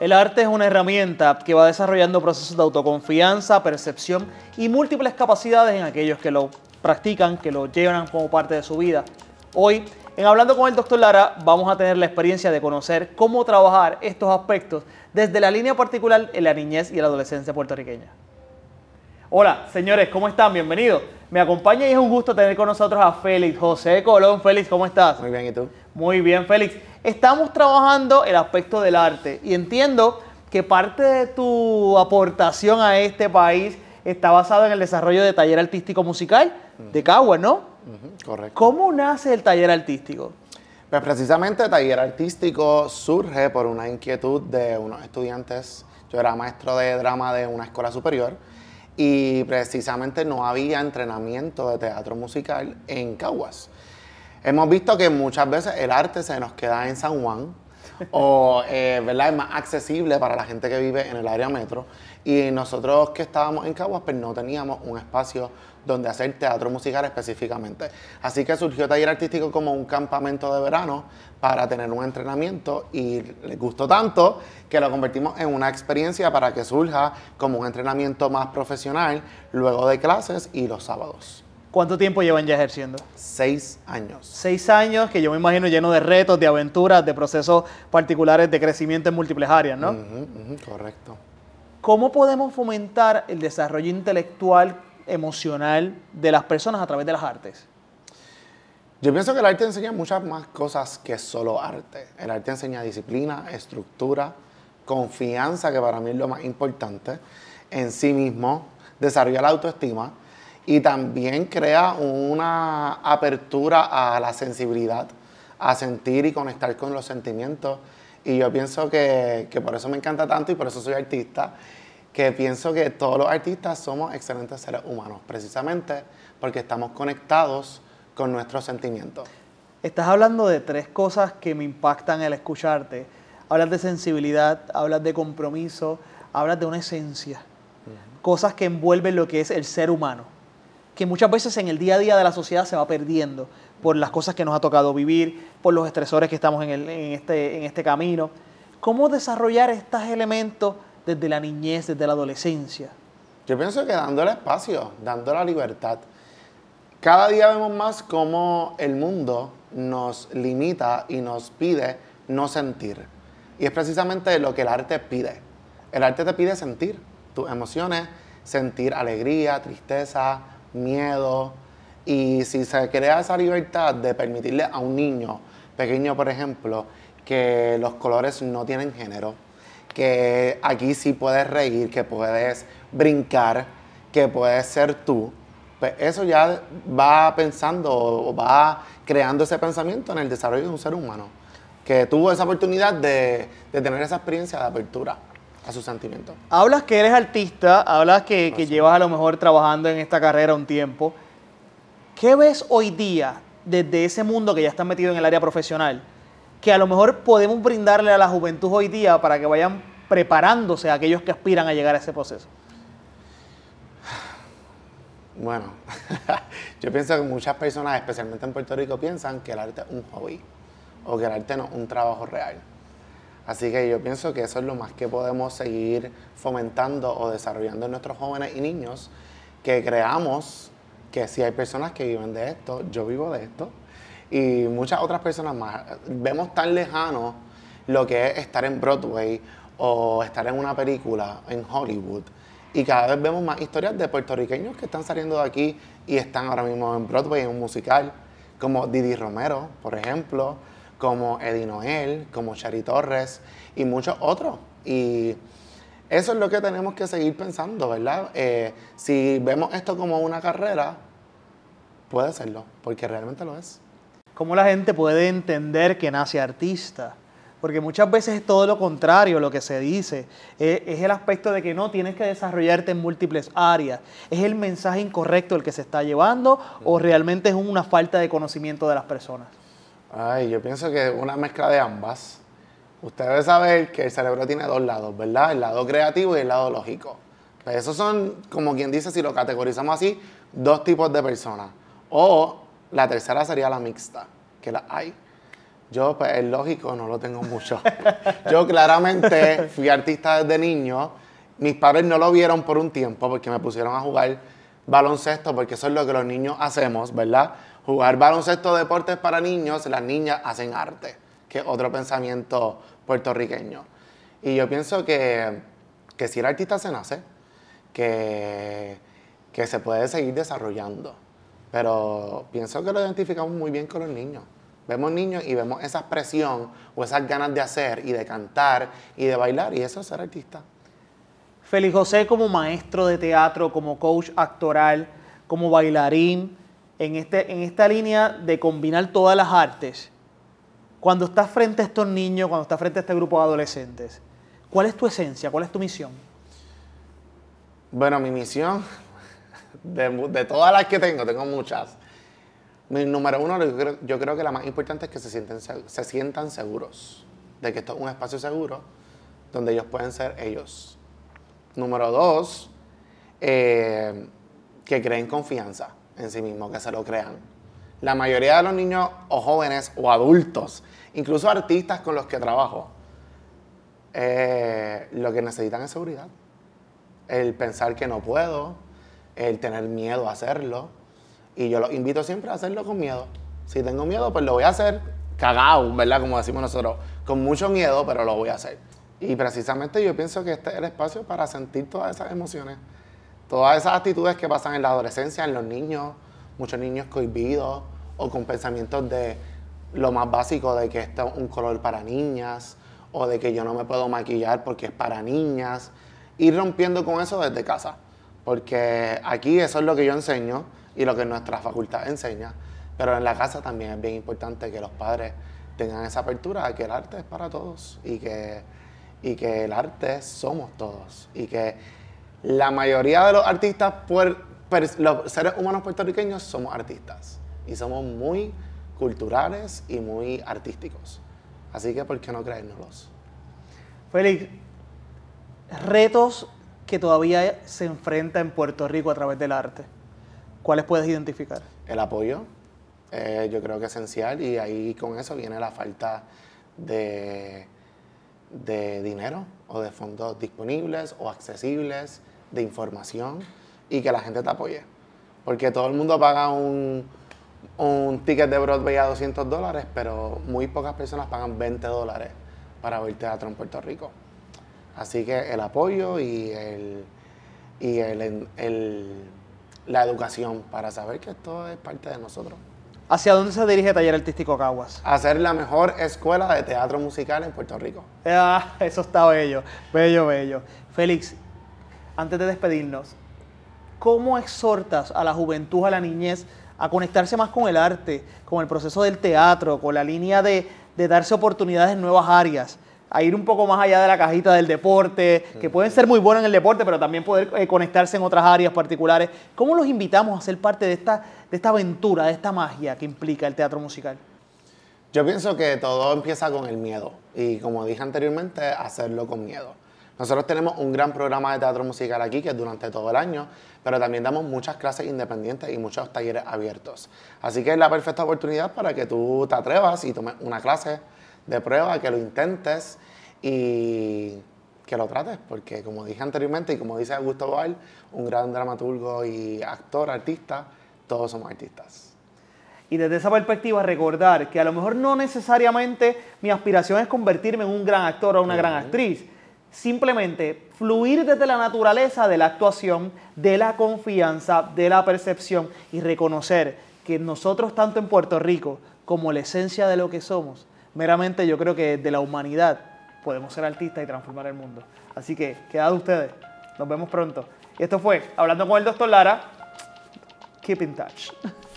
El arte es una herramienta que va desarrollando procesos de autoconfianza, percepción y múltiples capacidades en aquellos que lo practican, que lo llevan como parte de su vida. Hoy, en Hablando con el Dr. Lara, vamos a tener la experiencia de conocer cómo trabajar estos aspectos desde la línea particular en la niñez y la adolescencia puertorriqueña. Hola, señores, ¿cómo están? Bienvenidos. Me acompaña y es un gusto tener con nosotros a Félix, José Colón. Félix, ¿cómo estás? Muy bien, ¿y tú? Muy bien, Félix. Estamos trabajando el aspecto del arte y entiendo que parte de tu aportación a este país está basado en el desarrollo de taller artístico musical de Cagua, ¿no? correcto. ¿Cómo nace el taller artístico? Pues precisamente el taller artístico surge por una inquietud de unos estudiantes. Yo era maestro de drama de una escuela superior y precisamente no había entrenamiento de teatro musical en Caguas. Hemos visto que muchas veces el arte se nos queda en San Juan, o eh, es más accesible para la gente que vive en el área metro. Y nosotros que estábamos en Caguas, pues no teníamos un espacio donde hacer teatro musical específicamente. Así que surgió Taller Artístico como un campamento de verano para tener un entrenamiento y les gustó tanto que lo convertimos en una experiencia para que surja como un entrenamiento más profesional luego de clases y los sábados. ¿Cuánto tiempo llevan ya ejerciendo? Seis años. Seis años que yo me imagino lleno de retos, de aventuras, de procesos particulares de crecimiento en múltiples áreas, ¿no? correcto. ¿Cómo podemos fomentar el desarrollo intelectual, emocional de las personas a través de las artes? Yo pienso que el arte enseña muchas más cosas que solo arte. El arte enseña disciplina, estructura, confianza, que para mí es lo más importante, en sí mismo, desarrollar la autoestima y también crea una apertura a la sensibilidad, a sentir y conectar con los sentimientos. Y yo pienso que, por eso me encanta tanto y por eso soy artista, que pienso que todos los artistas somos excelentes seres humanos, precisamente porque estamos conectados con nuestros sentimientos. Estás hablando de tres cosas que me impactan al escucharte. Hablas de sensibilidad, hablas de compromiso, hablas de una esencia. Cosas que envuelven lo que es el ser humano que muchas veces en el día a día de la sociedad se va perdiendo por las cosas que nos ha tocado vivir, por los estresores que estamos este, en, este, camino. ¿Cómo desarrollar estos elementos desde la niñez, desde la adolescencia? Yo pienso que dándole espacio, dando la libertad. Cada día vemos más cómo el mundo nos limita y nos pide no sentir. Y es precisamente lo que el arte pide. El arte te pide sentir tus emociones, sentir alegría, tristeza, miedo. Y si se crea esa libertad de permitirle a un niño pequeño, por ejemplo, que los colores no tienen género, que aquí sí puedes reír, que puedes brincar, que puedes ser tú, pues eso ya va pensando o va creando ese pensamiento en el desarrollo de un ser humano, que tuvo esa oportunidad de, de tener esa experiencia de apertura sus sentimientos. Hablas que eres artista, hablas que, ah, llevas a lo mejor trabajando en esta carrera un tiempo. ¿Qué ves hoy día desde ese mundo que ya está metido en el área profesional? Que a lo mejor podemos brindarle a la juventud hoy día para que vayan preparándose a aquellos que aspiran a llegar a ese proceso. Bueno, yo pienso que muchas personas, especialmente en Puerto Rico, piensan que el arte es un hobby o que el arte no es un trabajo real. Así que yo pienso que eso es lo más que podemos seguir fomentando o desarrollando en nuestros jóvenes y niños, que creamos que si hay personas que viven de esto, yo vivo de esto, y muchas otras personas más. Vemos tan lejano lo que es estar en Broadway o estar en una película en Hollywood. Y cada vez vemos más historias de puertorriqueños que están saliendo de aquí y están ahora mismo en Broadway, en un musical, como Didi Romero, por ejemplo, como Eddie Noel, como Chari Torres y muchos otros. Y eso es lo que tenemos que seguir pensando, ¿verdad? Eh, si vemos esto como una carrera, puede serlo, porque realmente lo es. ¿Cómo la gente puede entender que nace artista? Porque muchas veces es todo lo contrario lo que se dice. Eh, es, el aspecto de que no, tienes que desarrollarte en múltiples áreas. ¿Es el mensaje incorrecto el que se está llevando o realmente es una falta de conocimiento de las personas? Ay, yo pienso que una mezcla de ambas. Usted debe saber que el cerebro tiene dos lados, ¿verdad? El lado creativo y el lado lógico. Pues esos son, como quien dice, si lo categorizamos así, dos tipos de personas. O la tercera sería la mixta, que la hay. Yo, pues, el lógico no lo tengo mucho. Yo claramente fui artista desde niño. Mis padres no lo vieron por un tiempo porque me pusieron a jugar baloncesto, porque eso es lo que los niños hacemos, ¿verdad? jugar baloncesto, deportes para niños, las niñas hacen arte, que otro pensamiento puertorriqueño. Y yo pienso que, que si el artista se nace, que, que se puede seguir desarrollando. Pero pienso que lo identificamos muy bien con los niños. Vemos niños y vemos esa expresión o esas ganas de hacer y de cantar y de bailar y eso es ser artista. Félix José como maestro de teatro, como coach actoral, como bailarín, en, este, en esta línea de combinar todas las artes, cuando estás frente a estos niños, cuando estás frente a este grupo de adolescentes, ¿cuál es tu esencia? ¿Cuál es tu misión? Bueno, mi misión, de, todas las que tengo, tengo muchas. Mi número uno, yo creo, que la más importante es que se, se sientan seguros, de que esto es un espacio seguro donde ellos pueden ser ellos. Número dos, eh, que creen confianza en sí mismo, que se lo crean. La mayoría de los niños o jóvenes o adultos, incluso artistas con los que trabajo, eh, lo que necesitan es seguridad. El pensar que no puedo, el tener miedo a hacerlo. Y yo los invito siempre a hacerlo con miedo. Si tengo miedo, pues lo voy a hacer cagao, ¿verdad? Como decimos nosotros, con mucho miedo, pero lo voy a hacer. Y precisamente yo pienso que este es el espacio para sentir todas esas emociones. Todas esas actitudes que pasan en la adolescencia, en los niños, muchos niños cohibidos o con pensamientos de lo más básico de que esto es un color para niñas o de que yo no me puedo maquillar porque es para niñas. Ir rompiendo con eso desde casa, porque aquí eso es lo que yo enseño y lo que nuestra facultad enseña, pero en la casa también es bien importante que los padres tengan esa apertura a que el arte es para todos y que, y que el arte somos todos y que la mayoría de los artistas, los seres humanos puertorriqueños somos artistas y somos muy culturales y muy artísticos. Así que, ¿por qué no creérnoslos? Félix, retos que todavía se enfrenta en Puerto Rico a través del arte. ¿Cuáles puedes identificar? El apoyo, eh, yo creo que es esencial, y ahí con eso viene la falta de, de dinero o de fondos disponibles o accesibles de información y que la gente te apoye. Porque todo el mundo paga un, un ticket de Broadway a 200 dólares, pero muy pocas personas pagan 20 dólares para ver teatro en Puerto Rico. Así que el apoyo y, el, y el, la educación para saber que esto es parte de nosotros. ¿Hacia dónde se dirige Taller Artístico Caguas? A la mejor escuela de teatro musical en Puerto Rico. Ah, eso está bello, bello, bello. Félix, antes de despedirnos, ¿cómo exhortas a la juventud, a la niñez, a conectarse más con el arte, con el proceso del teatro, con la línea de, darse oportunidades en nuevas áreas? a ir un poco más allá de la cajita del deporte, que pueden ser muy buenos en el deporte, pero también poder eh, conectarse en otras áreas particulares. ¿Cómo los invitamos a ser parte de esta aventura, de esta magia que implica el teatro musical? Yo pienso que todo empieza con el miedo y como dije anteriormente, hacerlo con miedo. Nosotros tenemos un gran programa de teatro musical aquí que es durante todo el año, pero también damos muchas clases independientes y muchos talleres abiertos. Así que es la perfecta oportunidad para que tú te atrevas y tomes una clase de prueba, que lo intentes y que lo trates, porque como dije anteriormente y como dice Augusto Boal, un gran dramaturgo y actor, artista, todos somos artistas. Y desde esa perspectiva recordar que a lo mejor no necesariamente mi aspiración es convertirme en un gran actor o una gran actriz, simplemente fluir desde la naturaleza de la actuación, de la confianza, de la percepción y reconocer que nosotros tanto en Puerto Rico como la esencia de lo que somos, meramente yo creo que de la humanidad podemos ser artistas y transformar el mundo. Así que quedad ustedes, nos vemos pronto. esto fue Hablando con el Doctor Lara, Keep in Touch.